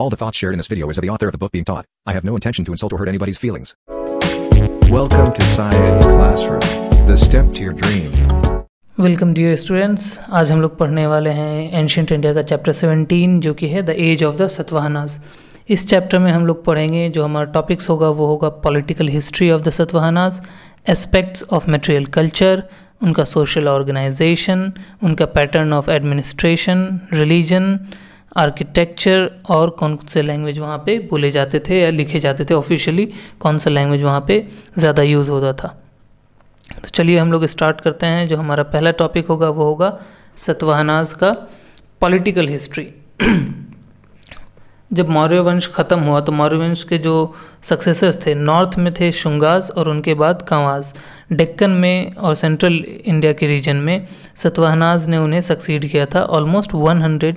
All the thoughts shared in this video is of the author of the book being taught. I have no intention to insult or hurt anybody's feelings. Welcome to Science Classroom, the step to your dream. Welcome dear students आज हम लोग पढ़ने वाले हैं ancient India का chapter 17 जो कि है the age of the Satavahanas इस चैप्टर में हम लोग पढ़ेंगे जो हमारा टॉपिक्स होगा वो होगा political history of the Satavahanas aspects of material culture उनका सोशल ऑर्गेनाइजेशन उनका pattern of administration religion architecture और कौन से लैंग्वेज वहाँ पे बोले जाते थे या लिखे जाते थे ऑफिशियली कौन सा लैंग्वेज वहाँ पे ज़्यादा यूज़ होता था तो चलिए हम लोग स्टार्ट करते हैं जो हमारा पहला टॉपिक होगा वो होगा सतवाहनाज का पॉलिटिकल हिस्ट्री जब मौर्य वंश ख़त्म हुआ तो मौर्य वंश के जो सक्सेसर्स थे नॉर्थ में थे शुंगास और उनके बाद कंवाज डेक्कन में और सेंट्रल इंडिया के रीजन में सतवाहनाज ने उन्हें सक्सीड किया था ऑलमोस्ट 100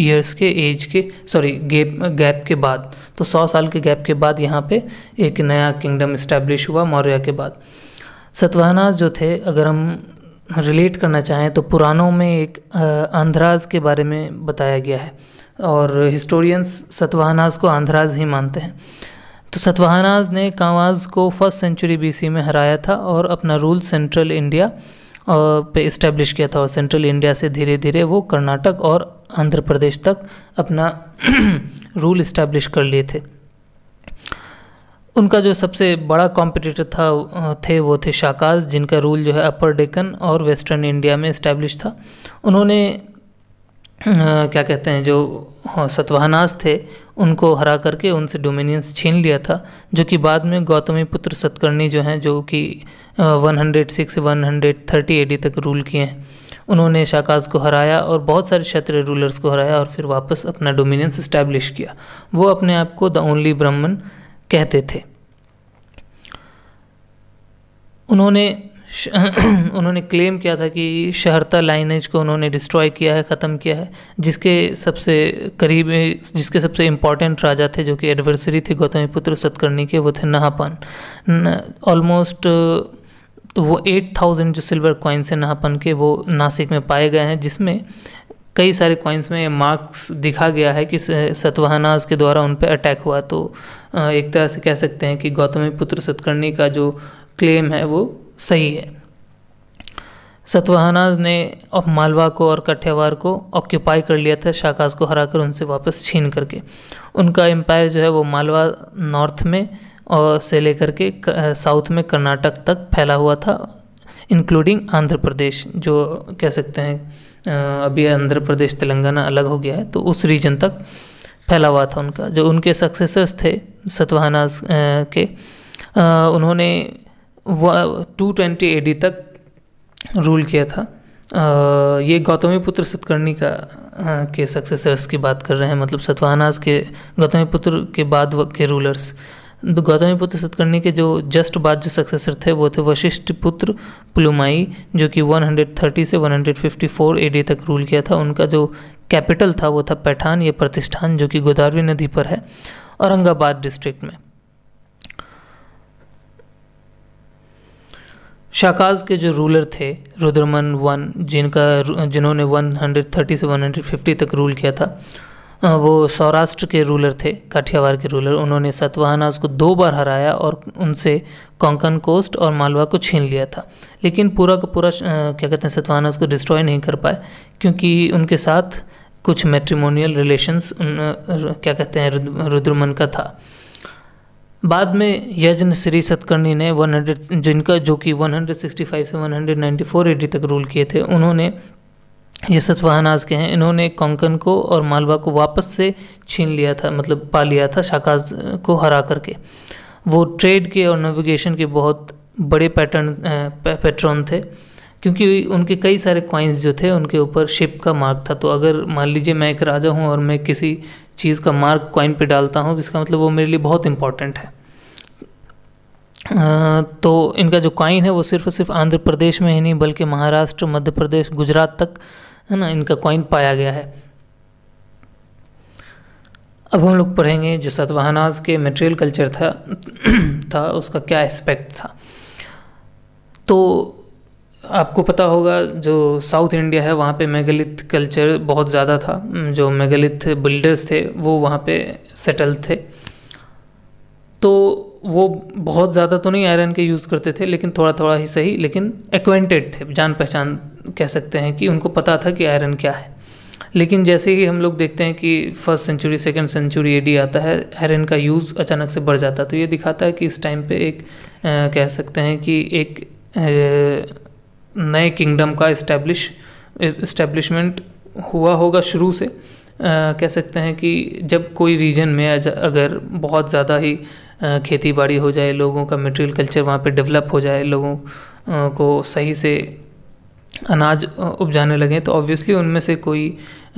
ईयर्स के एज के सॉरी गैप गैप के बाद तो सौ साल के गैप के बाद यहाँ पे एक नया किंगडम इस्टेब्लिश हुआ मौर्य के बाद सतवाहनाज जो थे अगर हम रिलेट करना चाहें तो पुरानों में एक आंध्राज के बारे में बताया गया है और हिस्टोरियंस सतवाहनाज को आंध्राज ही मानते हैं तो सतवाहनाज ने कांवाज को फर्स्ट सेंचुरी बीसी में हराया था और अपना रूल सेंट्रल इंडिया पे इस्टेब्लिश किया था और सेंट्रल इंडिया से धीरे धीरे वो कर्नाटक और आंध्र प्रदेश तक अपना रूल इस्टेब्लिश कर लिए थे उनका जो सबसे बड़ा कॉम्पिटिटर था थे वो थे शाकाज जिनका रूल जो है अपर डेकन और वेस्टर्न इंडिया में इस्टेब्लिश था उन्होंने क्या कहते हैं जो हाँ, सतवाहनास थे उनको हरा करके उनसे डोमिनियंस छीन लिया था जो कि बाद में गौतमी पुत्र सतकर्णी जो हैं जो कि 106 से 130 हंड्रेड तक रूल किए हैं उन्होंने शाकाज को हराया और बहुत सारे क्षत्रिय रूलर्स को हराया और फिर वापस अपना डोमिनियंस इस्टेब्लिश किया वो अपने आप को द ओनली ब्राह्मण कहते थे उन्होंने उन्होंने क्लेम किया था कि शहरता लाइनेज को उन्होंने डिस्ट्रॉय किया है ख़त्म किया है जिसके सबसे करीब जिसके सबसे इम्पॉर्टेंट राजा थे जो कि एडवर्सरी थे गौतमीपुत्र सतकर्णी के वो थे नहापन ऑलमोस्ट तो वो एट थाउजेंड जो सिल्वर कॉइन्स हैं नहापन के वो नासिक में पाए गए हैं जिसमें कई सारे कॉइन्स में मार्क्स दिखा गया है कि सतवाहनाज के द्वारा उन पर अटैक हुआ तो एक तरह से कह सकते हैं कि गौतम पुत्र सतकर्णी का जो क्लेम है वो सही है सतवाहनाज ने मालवा को और कठियावाड़ को ऑक्यूपाई कर लिया था शाकाज को हराकर उनसे वापस छीन करके उनका एम्पायर जो है वो मालवा नॉर्थ में और से लेकर के साउथ में कर्नाटक तक फैला हुआ था इंक्लूडिंग आंध्र प्रदेश जो कह सकते हैं अभी आंध्र प्रदेश तेलंगाना अलग हो गया है तो उस रीजन तक फैला हुआ था उनका जो उनके सक्सेसर्स थे सतवाहनाज के उन्होंने टू ट्वेंटी ए तक रूल किया था ये गौतमी पुत्र सतकर्णी का के सक्सेसर्स की बात कर रहे हैं मतलब सतवाहनाज के गौतमी पुत्र के बाद के रूलर्स तो गौतमी पुत्र सतकर्णी के जो जस्ट बाद जो सक्सेसर थे वो थे वशिष्ठ पुत्र पुलुमाई जो कि 130 से 154 एडी तक रूल किया था उनका जो कैपिटल था वो था पैठान या प्रतिष्ठान जो कि गोदावरी नदी पर है औरंगाबाद डिस्ट्रिक्ट में शाकाज के जो रूलर थे रुद्रमन वन जिनका जिन्होंने 130 से 150 तक रूल किया था वो सौराष्ट्र के रूलर थे काठियावार के रूलर उन्होंने सतवाहनाज को दो बार हराया और उनसे कोंकण कोस्ट और मालवा को छीन लिया था लेकिन पूरा का पूरा क्या कहते हैं सतवाहनाज को डिस्ट्रॉय नहीं कर पाए क्योंकि उनके साथ कुछ मेट्रीमोनियल रिलेशंस क्या कहते हैं रुद्रमन का था बाद में यजन श्री सतकर्णी ने 100 जिनका जो कि 165 से 194 एडी तक रूल किए थे उन्होंने ये सतवाहनाज के हैं इन्होंने कोंकण को और मालवा को वापस से छीन लिया था मतलब पा लिया था शाकाज को हरा करके वो ट्रेड के और नेविगेशन के बहुत बड़े पैटर्न पैट्रॉन थे क्योंकि उनके कई सारे कॉइन्स जो थे उनके ऊपर शिप का मार्क था तो अगर मान लीजिए मैं एक राजा हूँ और मैं किसी चीज़ का मार्क कॉइन पे डालता हूँ तो इसका मतलब वो मेरे लिए बहुत इंपॉर्टेंट है तो इनका जो कॉइन है वो सिर्फ सिर्फ आंध्र प्रदेश में ही नहीं बल्कि महाराष्ट्र मध्य प्रदेश गुजरात तक है ना इनका कॉइन पाया गया है अब हम लोग पढ़ेंगे जो सतवाहनाज के मटेरियल कल्चर था था उसका क्या एस्पेक्ट था तो आपको पता होगा जो साउथ इंडिया है वहाँ पे मेगालिथ कल्चर बहुत ज़्यादा था जो मेगालिथ बिल्डर्स थे वो वहाँ पे सेटल थे तो वो बहुत ज़्यादा तो नहीं आयरन के यूज़ करते थे लेकिन थोड़ा थोड़ा ही सही लेकिन एक्वेंटेड थे जान पहचान कह सकते हैं कि उनको पता था कि आयरन क्या है लेकिन जैसे ही हम लोग देखते हैं कि first century second century AD आता है आयरन का यूज़ अचानक से बढ़ जाता है तो ये दिखाता है कि इस टाइम पे एक आ, कह सकते हैं कि एक नए किंगडम का इस्टेब्लिश इस्टेब्लिशमेंट हुआ होगा शुरू से आ, कह सकते हैं कि जब कोई रीजन में अगर बहुत ज़्यादा ही खेती बाड़ी हो जाए लोगों का मटेरियल कल्चर वहाँ पे डेवलप हो जाए लोगों को सही से अनाज उपजाने लगे तो ऑब्वियसली उनमें से कोई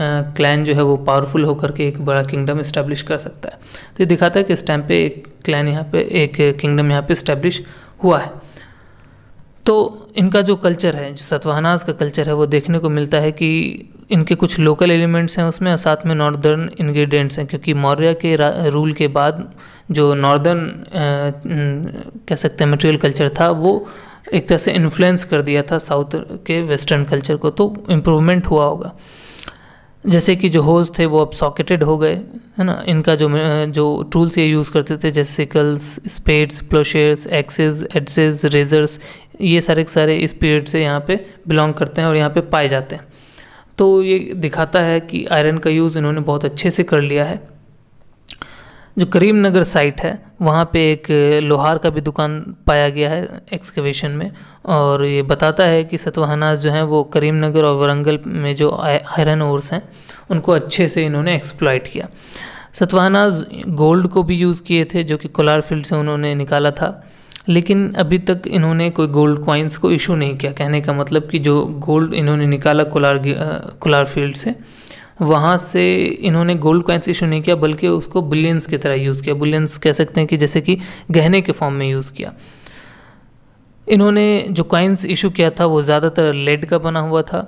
क्लैन जो है वो पावरफुल होकर के एक बड़ा किंगडम इस्टेब्लिश कर सकता है तो ये दिखाता है कि इस टाइम पे एक क्लैन यहाँ पे एक किंगडम यहाँ पे इस्टेब्लिश हुआ है तो इनका जो कल्चर है जो का कल्चर है वो देखने को मिलता है कि इनके कुछ लोकल एलिमेंट्स हैं उसमें और साथ में नॉर्दर्न इंग्रेडिएंट्स हैं क्योंकि मौर्य के रूल के बाद जो नॉर्दर्न कह सकते हैं मटेरियल कल्चर था वो एक तरह से इन्फ्लुएंस कर दिया था साउथ के वेस्टर्न कल्चर को तो इम्प्रूवमेंट हुआ होगा जैसे कि जो होज थे वो अब सॉकेटेड हो गए है ना इनका जो जो टूल्स ये यूज़ करते थे जैसे sickles spades ploughshares axes adzes razors ये सारे के सारे इस पीरियड से यहाँ पे बिलोंग करते हैं और यहाँ पे पाए जाते हैं तो ये दिखाता है कि आयरन का यूज़ इन्होंने बहुत अच्छे से कर लिया है जो करीम नगर साइट है वहाँ पे एक लोहार का भी दुकान पाया गया है एक्सकवेशन में और ये बताता है कि सतवाहनाज जो हैं वो करीम नगर और वरंगल में जो आयरन ओर्स हैं उनको अच्छे से इन्होंने एक्सप्लॉयट किया सतवाहनाज गोल्ड को भी यूज़ किए थे जो कि कोलार फील्ड से उन्होंने निकाला था लेकिन अभी तक इन्होंने कोई गोल्ड कॉइन्स को इशू नहीं किया कहने का मतलब कि जो गोल्ड इन्होंने निकाला कोलार कोलार फील्ड से वहाँ से इन्होंने गोल्ड कॉइन्स इशू नहीं किया बल्कि उसको बिलियंस की तरह यूज़ किया बिलियंस कह सकते हैं कि जैसे कि गहने के फॉर्म में यूज़ किया इन्होंने जो कॉइन्स इशू किया था वो ज़्यादातर लेड का बना हुआ था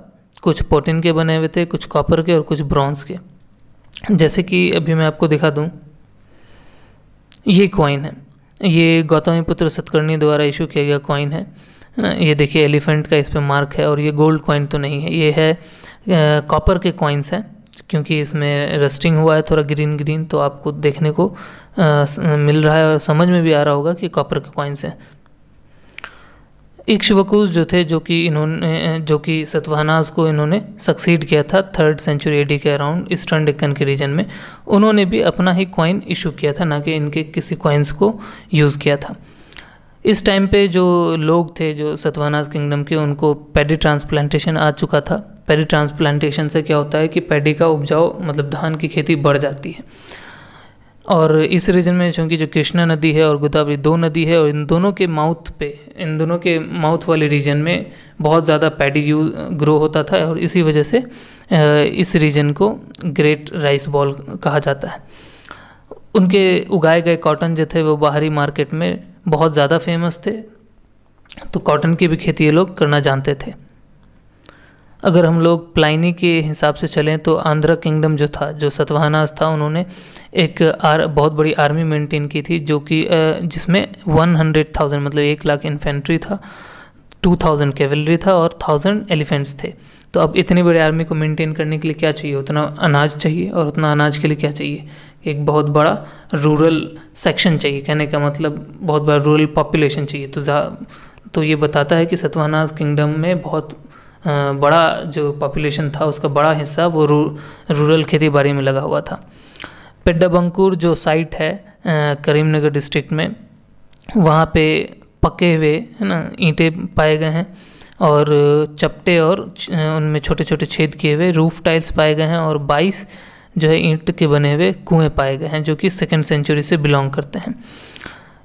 कुछ पोटिन के बने हुए थे कुछ कॉपर के और कुछ ब्रॉन्ज के जैसे कि अभी मैं आपको दिखा दूँ ये कॉइन है ये गौतमी पुत्र सतकर्णी द्वारा इशू किया गया कॉइन है ना ये देखिए एलिफेंट का इस पर मार्क है और ये गोल्ड कॉइन तो नहीं है ये है कॉपर के कॉइन्स हैं क्योंकि इसमें रस्टिंग हुआ है थोड़ा ग्रीन ग्रीन तो आपको देखने को आ, मिल रहा है और समझ में भी आ रहा होगा कि कॉपर के कॉइन्स हैं इक्ष्वकुश जो थे जो कि इन्होंने जो कि सतवानाज को इन्होंने सक्सीड किया था थर्ड सेंचुरी एडी के अराउंड ईस्टर्न डेक्कन के रीजन में उन्होंने भी अपना ही कॉइन इशू किया था ना कि इनके किसी कॉइन्स को यूज़ किया था इस टाइम पे जो लोग थे जो सतवानाज किंगडम के उनको पैडी ट्रांसप्लांटेशन आ चुका था पैडी ट्रांसप्लांटेशन से क्या होता है कि पैडी का उपजाऊ मतलब धान की खेती बढ़ जाती है और इस रीजन में चूँकि जो कृष्णा नदी है और गोदावरी दो नदी है और इन दोनों के माउथ पे इन दोनों के माउथ वाले रीजन में बहुत ज़्यादा पैडी यू ग्रो होता था और इसी वजह से इस रीजन को ग्रेट राइस बॉल कहा जाता है उनके उगाए गए कॉटन जो थे वो बाहरी मार्केट में बहुत ज़्यादा फेमस थे तो कॉटन की भी खेती ये लोग करना जानते थे अगर हम लोग प्लाइनी के हिसाब से चलें तो आंध्र किंगडम जो था जो सतवाहनास था उन्होंने एक आर बहुत बड़ी आर्मी मेंटेन की थी जो कि जिसमें वन हंड्रेड थाउजेंड मतलब एक लाख इन्फेंट्री था टू थाउजेंड कैवलरी था और थाउजेंड एलिफेंट्स थे तो अब इतनी बड़ी आर्मी को मेंटेन करने के लिए क्या चाहिए उतना अनाज चाहिए और उतना अनाज के लिए क्या चाहिए एक बहुत बड़ा रूरल सेक्शन चाहिए कहने का मतलब बहुत बड़ा रूरल पॉपुलेशन चाहिए तो तो ये बताता है कि सतवाहनास किंगडम में बहुत बड़ा जो पॉपुलेशन था उसका बड़ा हिस्सा वो रू, रूरल खेती बाड़ी में लगा हुआ था पेड्डाबंकुर जो साइट है करीमनगर डिस्ट्रिक्ट में वहाँ पे पके हुए है ना ईंटें पाए गए हैं और चपटे और उनमें छोटे छोटे छेद किए हुए रूफ टाइल्स पाए गए हैं और 22 जो है ईंट के बने हुए कुएं पाए गए हैं जो कि सेकेंड सेंचुरी से बिलोंग करते हैं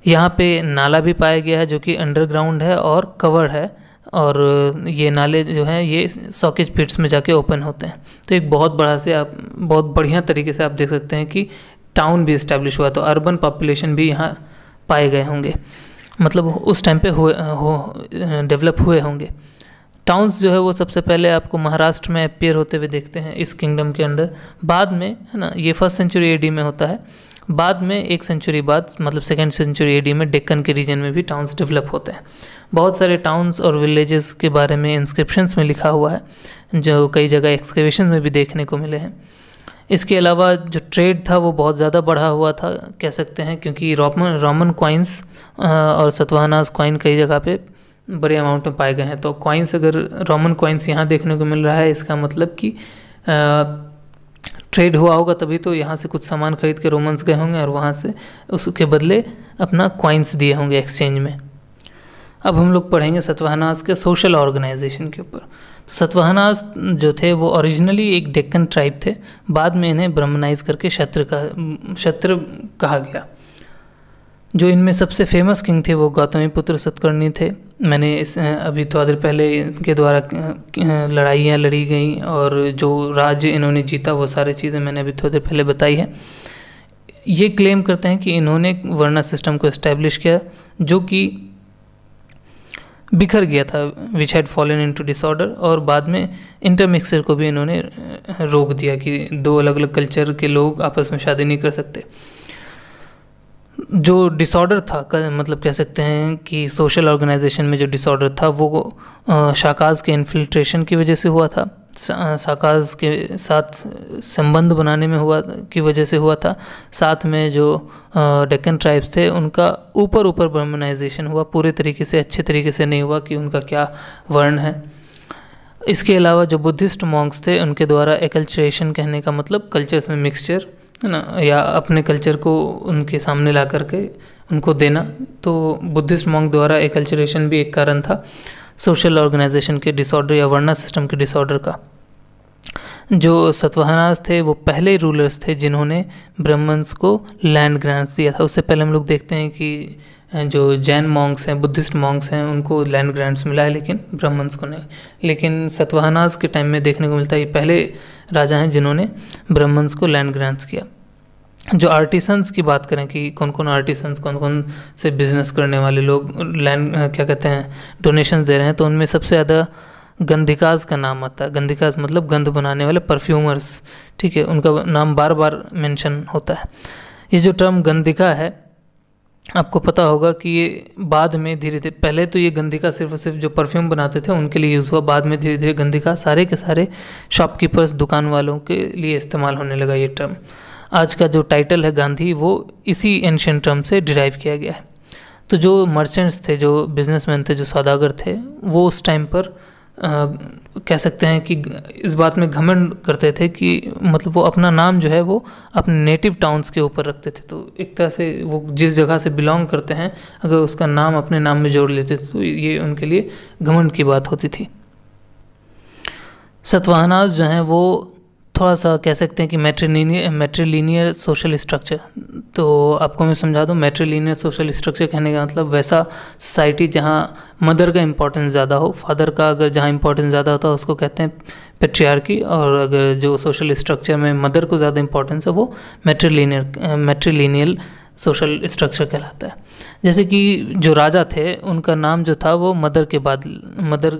यहाँ पे नाला भी पाया गया है जो कि अंडरग्राउंड है और कवर है और ये नाले जो हैं ये सॉकेज पिट्स में जाके ओपन होते हैं तो एक बहुत बड़ा से आप बहुत बढ़िया तरीके से आप देख सकते हैं कि टाउन भी इस्टेब्लिश हुआ तो अर्बन पॉपुलेशन भी यहाँ पाए गए होंगे मतलब उस टाइम पे हुए हो डेवलप हुए होंगे टाउन्स जो है वो सबसे पहले आपको महाराष्ट्र में अपेयर होते हुए देखते हैं इस किंगडम के अंदर बाद में है ना ये फर्स्ट सेंचुरी एडी में होता है बाद में एक सेंचुरी बाद मतलब सेकेंड सेंचुरी एडी में डेक्कन के रीजन में भी टाउन्स डेवलप होते हैं बहुत सारे टाउन्स और विलेजेस के बारे में इंस्क्रिप्शंस में लिखा हुआ है जो कई जगह एक्सकेवेशन में भी देखने को मिले हैं इसके अलावा जो ट्रेड था वो बहुत ज़्यादा बढ़ा हुआ था कह सकते हैं क्योंकि रोमन रोमन कोइंस और सतवाहनास कोइन कई जगह पे बड़े अमाउंट में पाए गए हैं तो कॉइन्स अगर रोमन कोइंस यहाँ देखने को मिल रहा है इसका मतलब कि ट्रेड हुआ होगा तभी तो यहाँ से कुछ सामान खरीद के रोमन्स गए होंगे और वहाँ से उसके बदले अपना कॉइन्स दिए होंगे एक्सचेंज में अब हम लोग पढ़ेंगे सतवाहनास के सोशल ऑर्गेनाइजेशन के ऊपर तो जो थे वो ओरिजिनली एक डेक्कन ट्राइब थे बाद में इन्हें ब्रह्मनाइज करके शत्र कहा शत्र कहा गया जो इनमें सबसे फेमस किंग थे वो गौतमी पुत्र सतकर्णी थे मैंने इस अभी थोड़ा देर पहले इनके द्वारा लड़ाइयाँ लड़ी गई और जो राज्य इन्होंने जीता वो सारी चीज़ें मैंने अभी थोड़ी देर पहले बताई है ये क्लेम करते हैं कि इन्होंने वर्णा सिस्टम को इस्टेब्लिश किया जो कि बिखर गया था which had fallen into disorder और बाद में इंटरमिक्सर को भी इन्होंने रोक दिया कि दो अलग अलग कल्चर के लोग आपस में शादी नहीं कर सकते जो डिसऑर्डर था मतलब कह सकते हैं कि सोशल ऑर्गेनाइजेशन में जो डिसऑर्डर था वो शाकाज के इन्फिल्ट्रेशन की वजह से हुआ था शाकाज के साथ संबंध बनाने में हुआ की वजह से हुआ था साथ में जो डेक्कन ट्राइब्स थे उनका ऊपर ऊपर ब्रह्मनाइजेशन हुआ पूरे तरीके से अच्छे तरीके से नहीं हुआ कि उनका क्या वर्ण है इसके अलावा जो बुद्धिस्ट मॉन्क्स थे उनके द्वारा एकल्चरेशन कहने का मतलब कल्चर्स में मिक्सचर है ना या अपने कल्चर को उनके सामने ला करके उनको देना तो बुद्धिस्ट मॉन्ग द्वारा एकल्चरेशन भी एक कारण था सोशल ऑर्गेनाइजेशन के डिसऑर्डर या वर्णा सिस्टम के डिसऑर्डर का जो सतवाहनाज थे वो पहले रूलर्स थे जिन्होंने ब्राह्मण्स को लैंड ग्रांट्स दिया था उससे पहले हम लोग देखते हैं कि जो जैन मॉन्क्स हैं बुद्धिस्ट मॉन्क्स हैं उनको लैंड ग्रांट्स मिला है लेकिन ब्राह्मण्स को नहीं लेकिन सतवाहनाज के टाइम में देखने को मिलता है ये पहले राजा हैं जिन्होंने ब्राह्मण्स को लैंड ग्रांट्स किया जो आर्टिसंस की बात करें कि कौन कौन आर्टिसंस कौन कौन से बिजनेस करने वाले लोग लैंड क्या कहते हैं डोनेशन दे रहे हैं तो उनमें सबसे ज़्यादा गंधिकाज का नाम आता है गंधिकाज मतलब गंध बनाने वाले परफ्यूमर्स ठीक है उनका नाम बार बार मेंशन होता है ये जो टर्म गंधिका है आपको पता होगा कि ये बाद में धीरे धीरे पहले तो ये गंधिका सिर्फ और सिर्फ जो परफ्यूम बनाते थे उनके लिए यूज़ हुआ बाद में धीरे धीरे गंधिका सारे के सारे शॉपकीपर्स दुकान वालों के लिए इस्तेमाल होने लगा ये टर्म आज का जो टाइटल है गांधी वो इसी एंशियन टर्म से डिराइव किया गया है तो जो मर्चेंट्स थे जो बिजनेसमैन थे जो सौदागर थे वो उस टाइम पर कह सकते हैं कि इस बात में घमंड करते थे कि मतलब वो अपना नाम जो है वो अपने नेटिव टाउन्स के ऊपर रखते थे तो एक तरह से वो जिस जगह से बिलोंग करते हैं अगर उसका नाम अपने नाम में जोड़ लेते थे तो ये उनके लिए घमंड की बात होती थी सतवाहनाज जो हैं वो थोड़ा सा कह सकते हैं कि मेट्रीलिनियर मेट्रीलिनियर सोशल स्ट्रक्चर तो आपको मैं समझा दूँ मेट्रीलिनियर सोशल स्ट्रक्चर कहने का मतलब वैसा सोसाइटी जहाँ मदर का इंपॉर्टेंस ज़्यादा हो फादर का अगर जहाँ इंपॉर्टेंस ज़्यादा होता है उसको कहते हैं पेट्रियार्की और अगर जो सोशल स्ट्रक्चर में मदर को ज़्यादा इंपॉर्टेंस है वो मेट्रीलिनियर मेट्रीलिनियल सोशल स्ट्रक्चर कहलाता है जैसे कि जो राजा थे उनका नाम जो था वो मदर के बाद मदर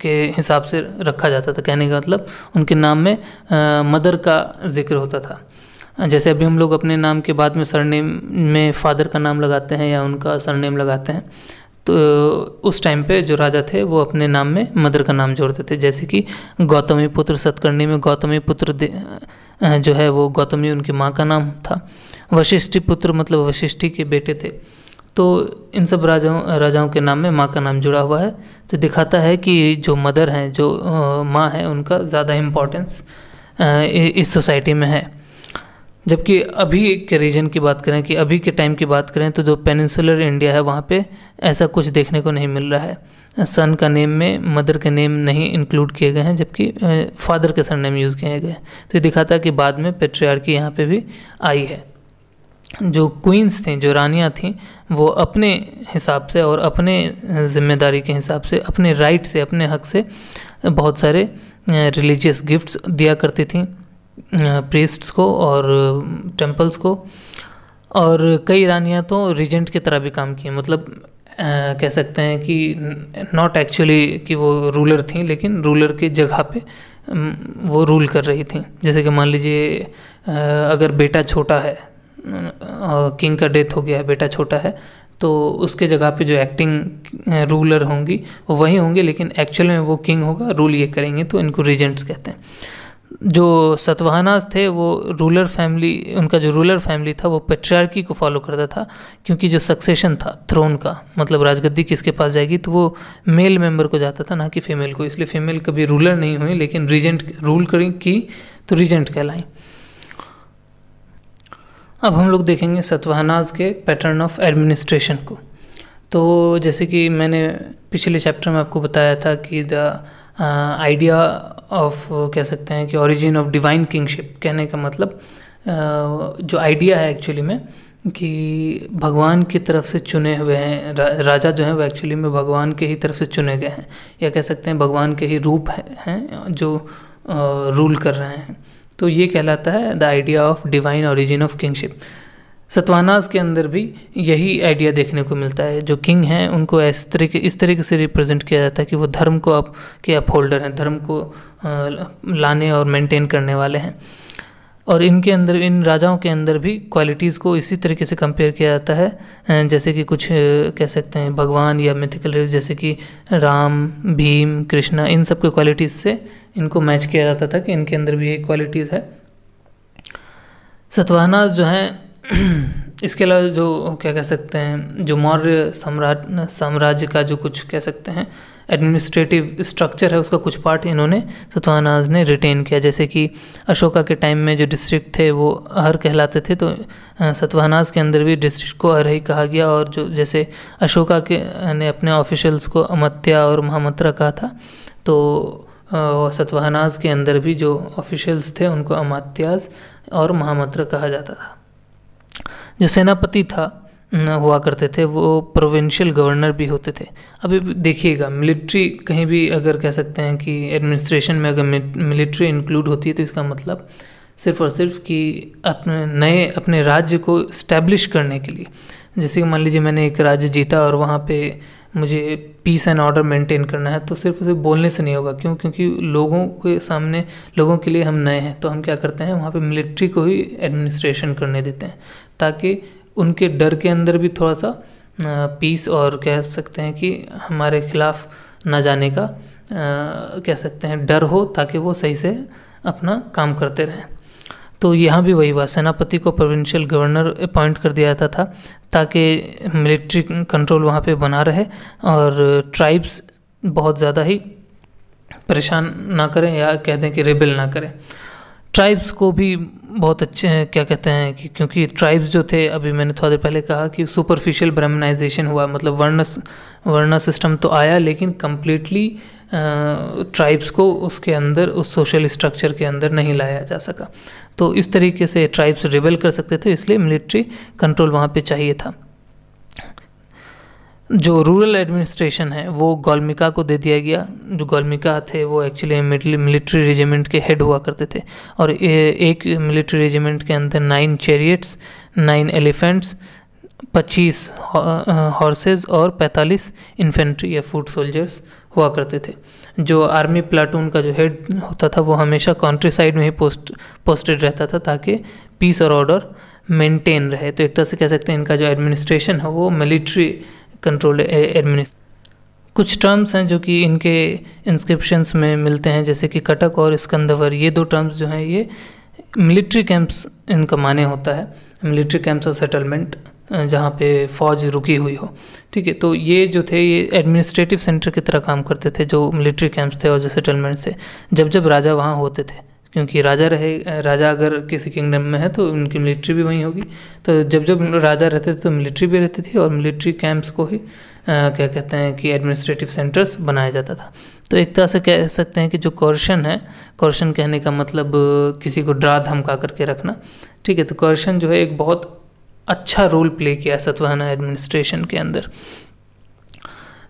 के हिसाब से रखा जाता था कहने का मतलब उनके नाम में आ, मदर का जिक्र होता था जैसे अभी हम लोग अपने नाम के बाद में सरनेम में फादर का नाम लगाते हैं या उनका सरनेम लगाते हैं तो उस टाइम पे जो राजा थे वो अपने नाम में मदर का नाम जोड़ते थे जैसे कि गौतमी पुत्र सतकर्णी में गौतमी पुत्र जो है वो गौतमी उनकी माँ का नाम था वशिष्ठी पुत्र मतलब वशिष्ठी के बेटे थे तो इन सब राजाओं राजाओं के नाम में माँ का नाम जुड़ा हुआ है तो दिखाता है कि जो मदर हैं जो माँ हैं उनका ज़्यादा इम्पोर्टेंस इस सोसाइटी में है जबकि अभी के रीजन की बात करें कि अभी के टाइम की बात करें तो जो पेनिसुलर इंडिया है वहाँ पे ऐसा कुछ देखने को नहीं मिल रहा है सन का नेम में मदर के नेम नहीं इंक्लूड किए गए हैं जबकि फादर के सर नेम यूज़ किए गए हैं तो ये दिखाता है कि बाद में पेट्रियार्की यहाँ पे भी आई है जो क्वींस थी जो रानियाँ थीं वो अपने हिसाब से और अपने ज़िम्मेदारी के हिसाब से अपने राइट से अपने हक से बहुत सारे रिलीजियस गिफ्ट्स दिया करती थीं प्रीस्ट्स को और टेम्पल्स को और कई रानियाँ तो रिजेंट की तरह भी काम किए मतलब आ, कह सकते हैं कि नॉट एक्चुअली कि वो रूलर थी लेकिन रूलर के जगह पे वो रूल कर रही थी जैसे कि मान लीजिए अगर बेटा छोटा है किंग का डेथ हो गया है बेटा छोटा है तो उसके जगह पे जो एक्टिंग रूलर होंगी वो वही होंगे लेकिन एक्चुअल में वो किंग होगा रूल ये करेंगे तो इनको रीजेंट्स कहते हैं जो सतवाहनाज थे वो रूलर फैमिली उनका जो रूलर फैमिली था वो पेट्रियार्की को फॉलो करता था क्योंकि जो सक्सेशन था थ्रोन का मतलब राजगद्दी किसके पास जाएगी तो वो मेल मेंबर को जाता था ना कि फीमेल को इसलिए फीमेल कभी रूलर नहीं हुई लेकिन रीजेंट रूल करें की तो रीजेंट कहलाई अब हम लोग देखेंगे सतवाहनाज के पैटर्न ऑफ एडमिनिस्ट्रेशन को तो जैसे कि मैंने पिछले चैप्टर में आपको बताया था कि द आइडिया ऑफ कह सकते हैं कि ओरिजिन ऑफ डिवाइन किंगशिप कहने का मतलब uh, जो आइडिया है एक्चुअली में कि भगवान की तरफ से चुने हुए हैं रा, राजा जो हैं वो एक्चुअली में भगवान के ही तरफ से चुने गए हैं या कह सकते हैं भगवान के ही रूप हैं है, जो आ, uh, रूल कर रहे हैं तो ये कहलाता है the idea of divine origin of kingship Satavahanas के अंदर भी यही आइडिया देखने को मिलता है जो किंग हैं उनको इस तरीके इस तरीके से रिप्रेजेंट किया जाता है कि वो धर्म को आप के अप होल्डर हैं धर्म को लाने और मेंटेन करने वाले हैं और इनके अंदर इन राजाओं के अंदर भी क्वालिटीज़ को इसी तरीके से कंपेयर किया जाता है जैसे कि कुछ कह सकते हैं भगवान या मिथिकल जैसे कि राम भीम कृष्णा इन सब के क्वालिटीज़ से इनको मैच किया जाता था कि इनके अंदर भी यही क्वालिटीज़ है सतवाहनाज जो हैं इसके अलावा जो क्या कह सकते हैं जो मौर्य सम्राट साम्राज्य का जो कुछ कह सकते हैं एडमिनिस्ट्रेटिव स्ट्रक्चर है उसका कुछ पार्ट इन्होंने सतवाहनाज ने रिटेन किया जैसे कि अशोका के टाइम में जो डिस्ट्रिक्ट थे वो अहर कहलाते थे तो सतवाहनाज के अंदर भी डिस्ट्रिक्ट को अहर ही कहा गया और जो जैसे अशोका के ने अपने ऑफिशियल्स को अमत्या और महामत्रा कहा था तो सतवाहनाज के अंदर भी जो ऑफिशियल्स थे उनको अमात्याज और महामत्र कहा जाता था जो सेनापति था हुआ करते थे वो प्रोविंशियल गवर्नर भी होते थे अभी देखिएगा मिलिट्री कहीं भी अगर कह सकते हैं कि एडमिनिस्ट्रेशन में अगर मिलिट्री इंक्लूड होती है तो इसका मतलब सिर्फ और सिर्फ कि अपने नए अपने राज्य को इस्टेब्लिश करने के लिए जैसे कि मान लीजिए मैंने एक राज्य जीता और वहाँ पे मुझे पीस एंड ऑर्डर मेंटेन करना है तो सिर्फ उसे बोलने से नहीं होगा क्यों क्योंकि लोगों के सामने लोगों के लिए हम नए हैं तो हम क्या करते हैं वहाँ पे मिलिट्री को ही एडमिनिस्ट्रेशन करने देते हैं ताकि उनके डर के अंदर भी थोड़ा सा पीस और कह सकते हैं कि हमारे खिलाफ ना जाने का कह सकते हैं डर हो ताकि वो सही से अपना काम करते रहें तो यहाँ भी वही हुआ सेनापति को प्रोविंशियल गवर्नर अपॉइंट कर दिया जाता था ताकि मिलिट्री कंट्रोल वहाँ पे बना रहे और ट्राइब्स बहुत ज़्यादा ही परेशान ना करें या कह दें कि रिबेल ना करें ट्राइब्स को भी बहुत अच्छे हैं क्या कहते हैं कि क्योंकि ट्राइब्स जो थे अभी मैंने थोड़ा देर पहले कहा कि सुपरफिशियल ब्रह्मनाइजेशन हुआ मतलब वर्ण वर्ण सिस्टम तो आया लेकिन कम्प्लीटली ट्राइब्स को उसके अंदर उस सोशल स्ट्रक्चर के अंदर नहीं लाया जा सका तो इस तरीके से ट्राइब्स रिबेल कर सकते थे इसलिए मिलिट्री कंट्रोल वहाँ पे चाहिए था जो रूरल एडमिनिस्ट्रेशन है वो गोलमिका को दे दिया गया जो गोलमिका थे वो एक्चुअली मिलिट्री रेजिमेंट के हेड हुआ करते थे और एक मिलिट्री रेजिमेंट के अंदर नाइन चैरियट्स नाइन एलिफेंट्स पच्चीस हॉर्सेज और पैंतालीस इन्फेंट्री या फूड सोल्जर्स हुआ करते थे जो आर्मी प्लाटून का जो हेड होता था वो हमेशा कंट्री साइड में ही पोस्ट पोस्टेड रहता था ताकि पीस और ऑर्डर मेंटेन रहे तो एक तरह से कह सकते हैं इनका जो एडमिनिस्ट्रेशन है वो मिलिट्री कंट्रोल एडमिनिस्ट कुछ टर्म्स हैं जो कि इनके इंस्क्रिप्शंस में मिलते हैं जैसे कि कटक और स्कंदवर ये दो टर्म्स जो हैं ये मिलिट्री कैंप्स इनका माने होता है मिलिट्री कैंप्स और सेटलमेंट जहाँ पे फ़ौज रुकी हुई हो ठीक है तो ये जो थे ये एडमिनिस्ट्रेटिव सेंटर की तरह काम करते थे जो मिलिट्री कैंप्स थे और जो सेटलमेंट्स थे जब जब राजा वहाँ होते थे क्योंकि राजा रहे राजा अगर किसी किंगडम में है तो उनकी मिलिट्री भी वहीं होगी तो जब जब राजा रहते थे तो मिलिट्री भी रहती थी और मिलिट्री कैंप्स को ही आ, क्या कहते हैं कि एडमिनिस्ट्रेटिव सेंटर्स बनाया जाता था तो एक तरह से कह सकते हैं कि जो कॉर्शन है कॉर्शन कहने का मतलब किसी को ड्रा धमका करके रखना ठीक है तो कॉर्शन जो है एक बहुत अच्छा रोल प्ले किया सतवाहना एडमिनिस्ट्रेशन के अंदर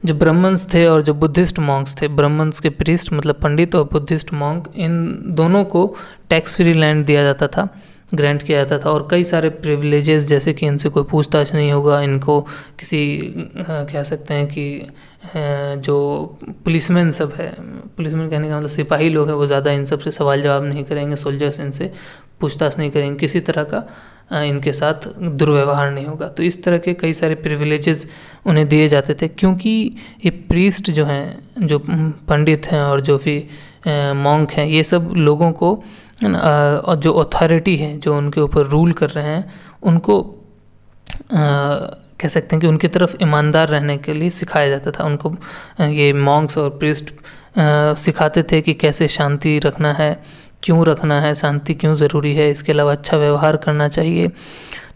जो ब्राह्मण्स थे और जो बुद्धिस्ट मॉन्क्स थे ब्राह्मण्स के प्रिस्ट मतलब पंडित और बुद्धिस्ट मॉन्क इन दोनों को टैक्स फ्री लैंड दिया जाता था ग्रांट किया जाता था और कई सारे प्रिविलेजेस जैसे कि इनसे कोई पूछताछ नहीं होगा इनको किसी कह सकते हैं कि जो पुलिसमैन सब है पुलिसमैन कहने का मतलब सिपाही लोग हैं वो ज़्यादा इन सब से सवाल जवाब नहीं करेंगे सोल्जर्स इनसे पूछताछ नहीं करेंगे किसी तरह का इनके साथ दुर्व्यवहार नहीं होगा तो इस तरह के कई सारे प्रिविलेजेस उन्हें दिए जाते थे क्योंकि ये प्रीस्ट जो हैं जो पंडित हैं और जो भी मॉन्क हैं ये सब लोगों को और जो अथॉरिटी है जो उनके ऊपर रूल कर रहे हैं उनको कह सकते हैं कि उनकी तरफ ईमानदार रहने के लिए सिखाया जाता था उनको ये मॉन्क्स और प्रिस्ट सिखाते थे कि कैसे शांति रखना है क्यों रखना है शांति क्यों ज़रूरी है इसके अलावा अच्छा व्यवहार करना चाहिए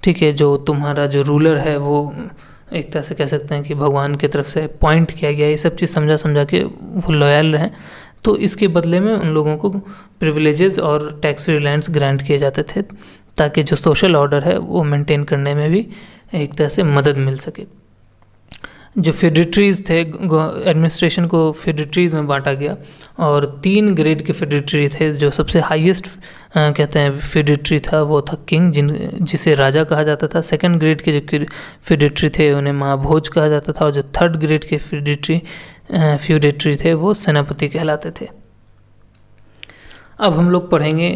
ठीक है जो तुम्हारा जो रूलर है वो एक तरह से कह सकते हैं कि भगवान की तरफ से पॉइंट किया गया ये सब चीज़ समझा समझा के वो लॉयल रहें तो इसके बदले में उन लोगों को प्रिविलेजेस और टैक्स रिलायंस ग्रांट किए जाते थे ताकि जो सोशल ऑर्डर है वो मेंटेन करने में भी एक तरह से मदद मिल सके जो फेडरेटरीज थे एडमिनिस्ट्रेशन को फेडरेटरीज में बांटा गया और तीन ग्रेड के फेडरेटरी थे जो सबसे हाईएस्ट कहते हैं फेडरेटरी था वो था किंग जिन जिसे राजा कहा जाता था सेकंड ग्रेड के जो फेडरेटरी थे उन्हें महाभोज कहा जाता था और जो थर्ड ग्रेड के फेडरेटरी फ्यूडेटरी थे वो सेनापति कहलाते थे अब हम लोग पढ़ेंगे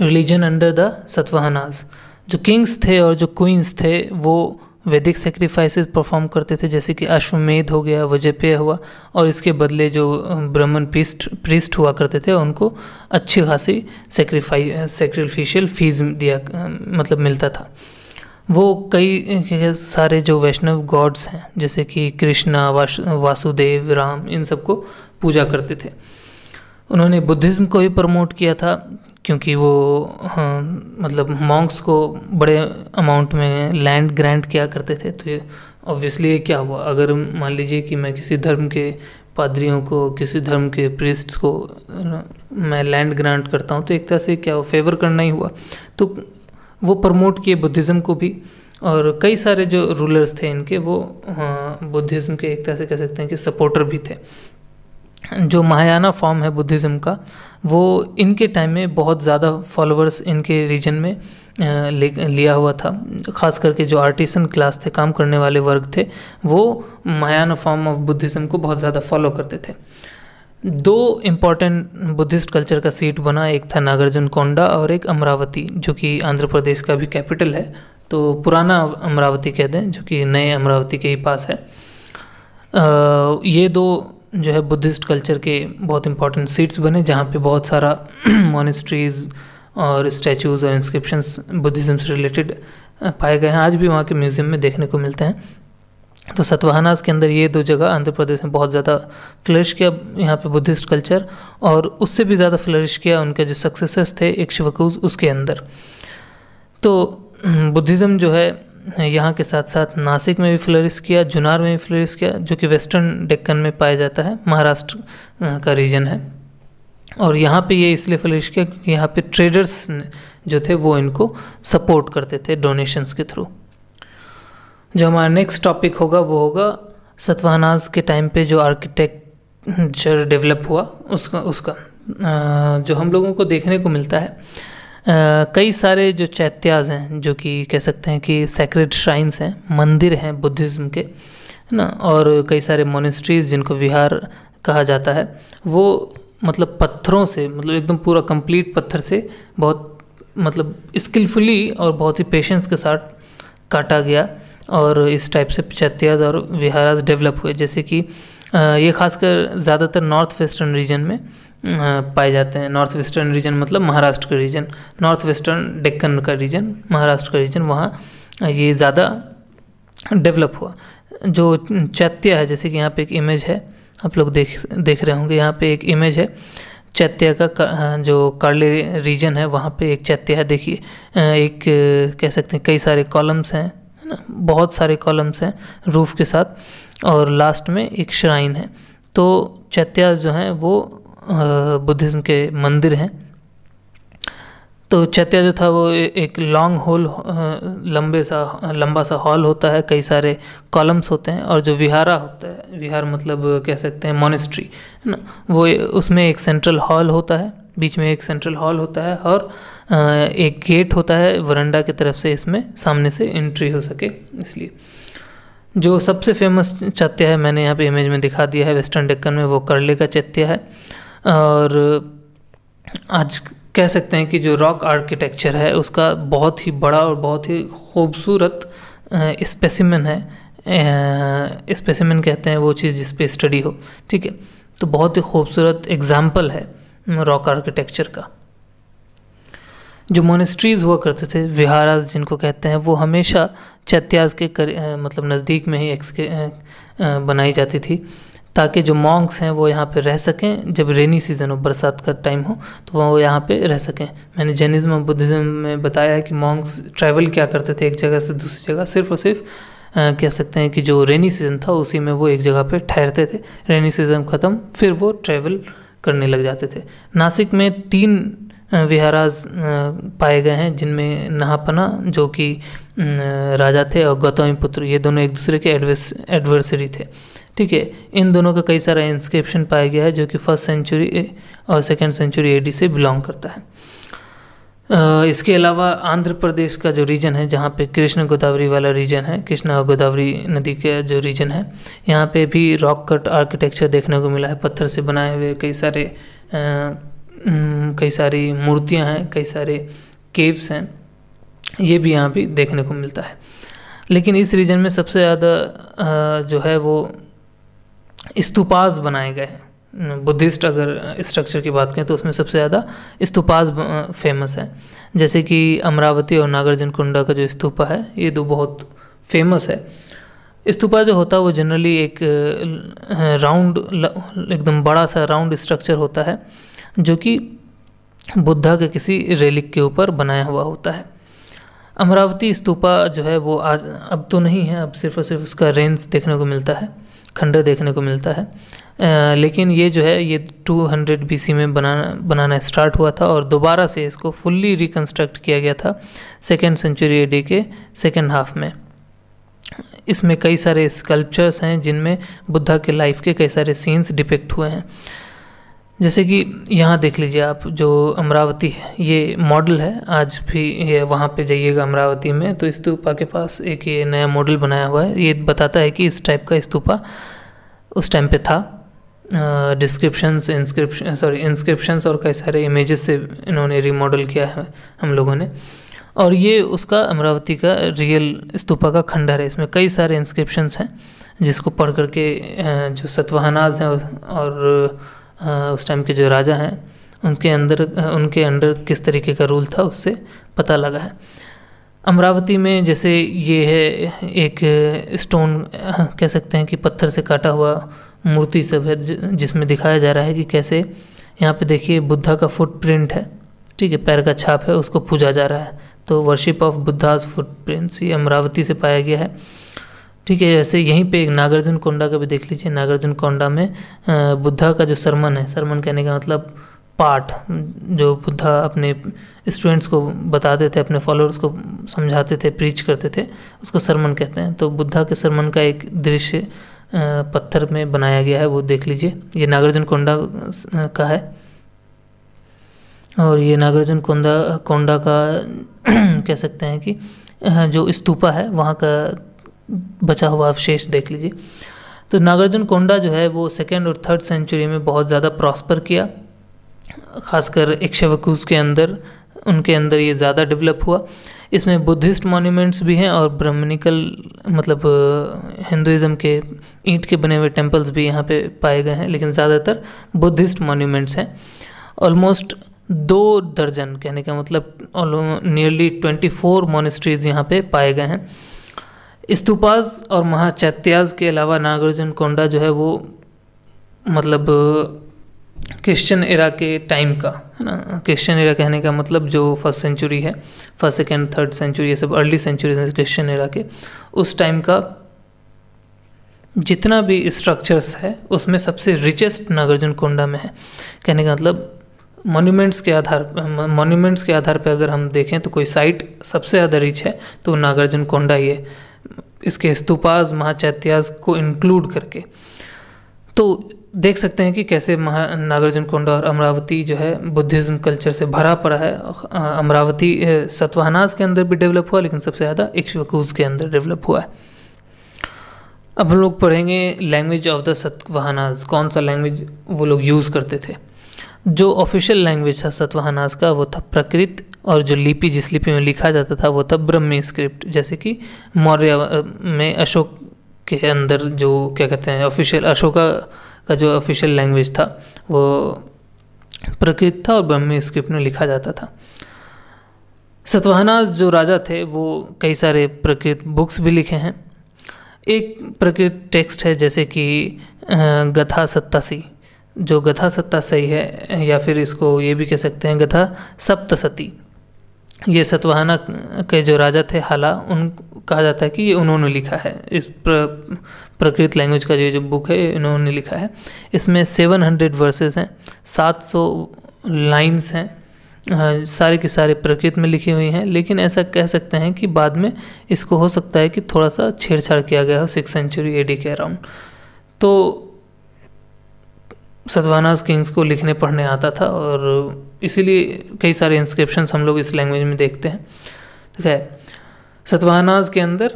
रिलीजन अंडर द सतवाहनाज जो किंग्स थे और जो क्वींस थे वो वैदिक सेक्रीफाइसेस परफॉर्म करते थे जैसे कि अश्वमेध हो गया वजपेय हुआ और इसके बदले जो ब्राह्मण प्रीस्ट प्रिस्ट हुआ करते थे उनको अच्छी खासी सेक्रीफाई सेक्रीफिशियल फीस दिया मतलब मिलता था वो कई सारे जो वैष्णव गॉड्स हैं जैसे कि कृष्णा वास, वासुदेव राम इन सबको पूजा करते थे उन्होंने बुद्धिज़्म को भी प्रमोट किया था क्योंकि वो हाँ, मतलब मॉन्क्स को बड़े अमाउंट में लैंड ग्रांट किया करते थे तो ऑब्वियसली ये क्या हुआ अगर मान लीजिए कि मैं किसी धर्म के पादरियों को किसी धर्म के प्रिस्ट्स को मैं लैंड ग्रांट करता हूँ तो एक तरह से क्या फेवर करना ही हुआ तो वो प्रमोट किए बुद्धिज़्म को भी और कई सारे जो रूलर्स थे इनके वो हाँ, बुद्धिज़्म के एक तरह से कह सकते हैं कि सपोर्टर भी थे जो महायाना फॉर्म है बुद्धिज़्म का वो इनके टाइम में बहुत ज़्यादा फॉलोअर्स इनके रीजन में ले लिया हुआ था खास करके जो आर्टिसन क्लास थे काम करने वाले वर्ग थे वो मायाना फॉर्म ऑफ बुद्धिज़्म को बहुत ज़्यादा फॉलो करते थे दो इम्पॉर्टेंट बुद्धिस्ट कल्चर का सीट बना एक था नागार्जुन कोंडा और एक अमरावती जो कि आंध्र प्रदेश का भी कैपिटल है तो पुराना अमरावती कह दें जो कि नए अमरावती के ही पास है आ, ये दो जो है बुद्धिस्ट कल्चर के बहुत इंपॉर्टेंट सीट्स बने जहाँ पे बहुत सारा मोनिस्ट्रीज़ और स्टैचूज़ और इंस्क्रिप्शंस बुद्धिज़्म से रिलेटेड पाए गए हैं आज भी वहाँ के म्यूज़ियम में देखने को मिलते हैं तो सतवाहनाज के अंदर ये दो जगह आंध्र प्रदेश में बहुत ज़्यादा फ्लरिश किया यहाँ पे बुद्धिस्ट कल्चर और उससे भी ज़्यादा फ्लरिश किया उनके जो सक्सेसर्स थे एक शिवकूज उसके अंदर तो बुद्धिज़्म जो है यहाँ के साथ साथ नासिक में भी फ्लरिश किया जुनार में भी फ्लोरिस किया जो कि वेस्टर्न डेक्कन में पाया जाता है महाराष्ट्र का रीजन है और यहाँ पे ये इसलिए फ्लरिश किया क्योंकि यहाँ पे ट्रेडर्स जो थे वो इनको सपोर्ट करते थे डोनेशंस के थ्रू जो हमारा नेक्स्ट टॉपिक होगा वो होगा सतवानाज के टाइम पे जो आर्किटेक्चर डेवलप हुआ उसका उसका जो हम लोगों को देखने को मिलता है कई सारे जो चैत्याज हैं जो कि कह सकते हैं कि सेक्रेट श्राइन्स हैं मंदिर हैं बुद्धिज़्म के है ना और कई सारे मोनिस्ट्रीज़ जिनको विहार कहा जाता है वो मतलब पत्थरों से मतलब एकदम पूरा कंप्लीट पत्थर से बहुत मतलब स्किलफुली और बहुत ही पेशेंस के साथ काटा गया और इस टाइप से चैत्याज और विहाराज डेवलप हुए जैसे कि ये खासकर ज़्यादातर नॉर्थ वेस्टर्न रीजन में पाए जाते हैं नॉर्थ वेस्टर्न रीजन मतलब महाराष्ट्र का रीजन नॉर्थ वेस्टर्न डेक्कन का रीजन महाराष्ट्र का रीजन वहाँ ये ज़्यादा डेवलप हुआ जो चैत्य है जैसे कि यहाँ पे एक इमेज है आप लोग देख देख रहे होंगे यहाँ पे एक इमेज है चैत्य का कर, जो कार्ले रीजन है वहाँ पे एक चैत्य है देखिए एक कह सकते हैं कई सारे कॉलम्स हैं ना बहुत सारे कॉलम्स हैं रूफ के साथ और लास्ट में एक श्राइन है तो चैत्यास जो हैं वो बुद्धिज़्म के मंदिर हैं तो चत्या जो था वो एक लॉन्ग हॉल लंबे सा लंबा सा हॉल होता है कई सारे कॉलम्स होते हैं और जो विहारा होता है विहार मतलब कह सकते हैं मोनिस्ट्री है ना वो उसमें एक सेंट्रल हॉल होता है बीच में एक सेंट्रल हॉल होता है और एक गेट होता है वरंडा की तरफ से इसमें सामने से एंट्री हो सके इसलिए जो सबसे फेमस चत्या है मैंने यहाँ पे इमेज में दिखा दिया है वेस्टर्न डेक्कन में वो करले का चैत्या है और आज कह सकते हैं कि जो रॉक आर्किटेक्चर है उसका बहुत ही बड़ा और बहुत ही खूबसूरत स्पेसिमन है स्पेसिमन कहते हैं वो चीज़ जिस पे स्टडी हो ठीक है तो बहुत ही खूबसूरत एग्जाम्पल है रॉक आर्किटेक्चर का जो मोनिस्ट्रीज हुआ करते थे विहाराज जिनको कहते हैं वो हमेशा चैत्याज के कर, मतलब नज़दीक में ही एक्स बनाई जाती थी ताकि जो मॉन्क्स हैं वो यहाँ पे रह सकें जब रेनी सीज़न हो बरसात का टाइम हो तो वो यहाँ पे रह सकें मैंने जैनिज़्म और बुद्धिज़्म में बताया है कि मॉन्क्स ट्रैवल क्या करते थे एक जगह से दूसरी जगह सिर्फ और सिर्फ कह सकते हैं कि जो रेनी सीज़न था उसी में वो एक जगह पर ठहरते थे रेनी सीज़न ख़त्म फिर वो ट्रैवल करने लग जाते थे नासिक में तीन विहाराज पाए गए हैं जिनमें नहापना जो कि राजा थे और गौतमी पुत्र ये दोनों एक दूसरे के एडवर्सरी थे ठीक है इन दोनों का कई सारा इंस्क्रिप्शन पाया गया है जो कि फर्स्ट सेंचुरी और सेकेंड सेंचुरी एडी से बिलोंग करता है इसके अलावा आंध्र प्रदेश का जो रीजन है जहाँ पे कृष्ण गोदावरी वाला रीजन है कृष्णा और गोदावरी नदी का जो रीजन है यहाँ पे भी रॉक कट आर्किटेक्चर देखने को मिला है पत्थर से बनाए हुए कई सारे कई सारी मूर्तियाँ हैं कई सारे केव्स हैं ये भी यहाँ पे देखने को मिलता है लेकिन इस रीजन में सबसे ज़्यादा जो है वो स्तूपास बनाए गए बुद्धिस्ट अगर स्ट्रक्चर की बात करें तो उसमें सबसे ज़्यादा स्तूपास फेमस है जैसे कि अमरावती और नागार्जुन कुंडा का जो स्तूपा है ये दो तो बहुत फेमस है स्तूपा जो होता है वो जनरली एक राउंड एकदम बड़ा सा राउंड स्ट्रक्चर होता है जो कि बुद्धा के किसी रेलिक के ऊपर बनाया हुआ होता है अमरावती स्तूपा जो है वो आज अब तो नहीं है अब सिर्फ और सिर्फ उसका रेंज देखने को मिलता है खंडर देखने को मिलता है आ, लेकिन ये जो है ये 200 बीसी में बनाना बनाना स्टार्ट हुआ था और दोबारा से इसको फुल्ली रिकन्स्ट्रक्ट किया गया था सेकेंड सेंचुरी एडी के सेकेंड हाफ में इसमें कई सारे स्कल्पचर्स हैं जिनमें बुद्धा के लाइफ के कई सारे सीन्स डिपेक्ट हुए हैं जैसे कि यहाँ देख लीजिए आप जो अमरावती है ये मॉडल है आज भी ये वहाँ पे जाइएगा अमरावती में तो स्तूपा के पास एक ये नया मॉडल बनाया हुआ है ये बताता है कि इस टाइप का स्तूपा उस टाइम पे था डिस्क्रिप्शंस इंस्क्रिप्शन सॉरी इंस्क्रिप्शंस और कई सारे इमेजेस से इन्होंने रिमॉडल किया है हम लोगों ने और ये उसका अमरावती का रियल स्तूपा का खंडर है इसमें कई सारे इंस्क्रिप्शंस हैं जिसको पढ़ करके जो सतवाहनाज हैं और उस टाइम के जो राजा हैं उनके अंदर उनके अंडर किस तरीके का रूल था उससे पता लगा है अमरावती में जैसे ये है एक स्टोन कह सकते हैं कि पत्थर से काटा हुआ मूर्ति सब है जिसमें दिखाया जा रहा है कि कैसे यहाँ पे देखिए बुद्धा का फुटप्रिंट है ठीक है पैर का छाप है उसको पूजा जा रहा है तो वर्शिप ऑफ बुद्धाज फुटप्रिंट्स ये अमरावती से पाया गया है ठीक है ऐसे यहीं पे एक नागार्जुन कोंडा का भी देख लीजिए नागार्जुन कोंडा में बुद्धा का जो सरमन है सरमन कहने का मतलब पाठ जो बुद्धा अपने स्टूडेंट्स को बताते थे अपने फॉलोअर्स को समझाते थे प्रीच करते थे उसको सरमन कहते हैं तो बुद्धा के सरमन का एक दृश्य पत्थर में बनाया गया है वो देख लीजिए ये नागार्जुन कोंडा का है और ये नागार्जुन कोंडा कोंडा का कह सकते हैं कि जो स्तूपा है वहाँ का बचा हुआ अवशेष देख लीजिए तो नागार्जुन कोंडा जो है वो सेकेंड और थर्ड सेंचुरी में बहुत ज़्यादा प्रॉस्पर किया खासकर इक्शवकूस के अंदर उनके अंदर ये ज़्यादा डेवलप हुआ इसमें बुद्धिस्ट मॉन्यूमेंट्स भी हैं और ब्रह्मनिकल मतलब हिंदुज़म के ईंट के बने हुए टेम्पल्स भी यहाँ पे पाए गए हैं लेकिन ज़्यादातर बुद्धिस्ट मॉन्यूमेंट्स हैं ऑलमोस्ट दो दर्जन कहने का मतलब नियरली ट्वेंटी फोर मोनिस्ट्रीज यहाँ पे पाए गए हैं इस्तूपाज़ और महाचैत्याज के अलावा नागार्जुन कोंडा जो है वो मतलब क्रिश्चियन एरा के टाइम का है ना क्रिश्चियन एरा कहने का मतलब जो फर्स्ट सेंचुरी है फर्स्ट सेकेंड थर्ड सेंचुरी ये सब अर्ली सेंचुरी क्रिश्चियन एरा के उस टाइम का जितना भी स्ट्रक्चर्स है उसमें सबसे रिचेस्ट नागार्जुन कोंडा में है कहने का मतलब मॉन्यूमेंट्स के आधार मॉन्यूमेंट्स के आधार पर अगर हम देखें तो कोई साइट सबसे ज़्यादा रिच है तो नागार्जुन कोंडा ही है इसके स्तूपाज महाचैत्याज को इंक्लूड करके तो देख सकते हैं कि कैसे महा नागार्जुन कुंड और अमरावती जो है बुद्धिज़्म कल्चर से भरा पड़ा है अमरावती सतवाहनाज के अंदर भी डेवलप हुआ लेकिन सबसे ज़्यादा इक्शवकूज के अंदर डेवलप हुआ है अब हम लोग पढ़ेंगे लैंग्वेज ऑफ द सतवाहनाज कौन सा लैंग्वेज वो लोग यूज़ करते थे जो ऑफिशियल लैंग्वेज था सतवाहनाज का वो था प्रकृत और जो लिपि जिस लिपि में लिखा जाता था वो था ब्रह्मी स्क्रिप्ट जैसे कि मौर्य में अशोक के अंदर जो क्या कहते हैं ऑफिशियल अशोका का जो ऑफिशियल लैंग्वेज था वो प्रकृत था और ब्रह्मी स्क्रिप्ट में लिखा जाता था सतवाहनाज जो राजा थे वो कई सारे प्रकृत बुक्स भी लिखे हैं एक प्रकृत टेक्स्ट है जैसे कि गथा सत्तासी जो गथा सत्ता सही है या फिर इसको ये भी कह सकते हैं गथा सप्तसती ये सतवाहना के जो राजा थे हाला उन कहा जाता है कि ये उन्होंने लिखा है इस प्र, प्रकृत लैंग्वेज का ये जो बुक है इन्होंने लिखा है इसमें सेवन हंड्रेड वर्सेज हैं सात सौ लाइन्स हैं सारे के सारे प्रकृत में लिखी हुई हैं लेकिन ऐसा कह सकते हैं कि बाद में इसको हो सकता है कि थोड़ा सा छेड़छाड़ किया गया हो सिक्स सेंचुरी एडी के अराउंड तो सदवानास किंग्स को लिखने पढ़ने आता था और इसीलिए कई सारे इंस्क्रिप्शन हम लोग इस लैंग्वेज में देखते हैं ठीक है सतवानास के अंदर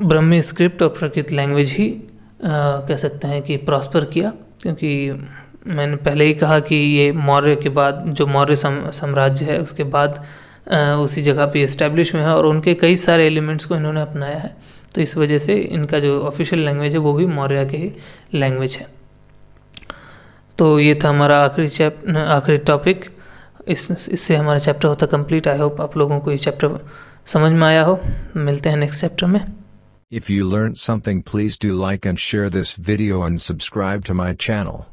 ब्रह्मी स्क्रिप्ट और प्रकृत लैंग्वेज ही आ, कह सकते हैं कि प्रॉस्पर किया क्योंकि मैंने पहले ही कहा कि ये मौर्य के बाद जो मौर्य सम, साम्राज्य है उसके बाद आ, उसी जगह पे इस्टेब्लिश हुए हैं और उनके कई सारे एलिमेंट्स को इन्होंने अपनाया है तो इस वजह से इनका जो ऑफिशियल लैंग्वेज है वो भी मौर्य के ही लैंग्वेज है तो ये था हमारा आखिरी चैप आखिरी टॉपिक इससे हमारा चैप्टर होता कंप्लीट आई होप आप लोगों को ये चैप्टर समझ में आया हो मिलते हैं नेक्स्ट चैप्टर में if you learn something please do like and share this video and subscribe to my channel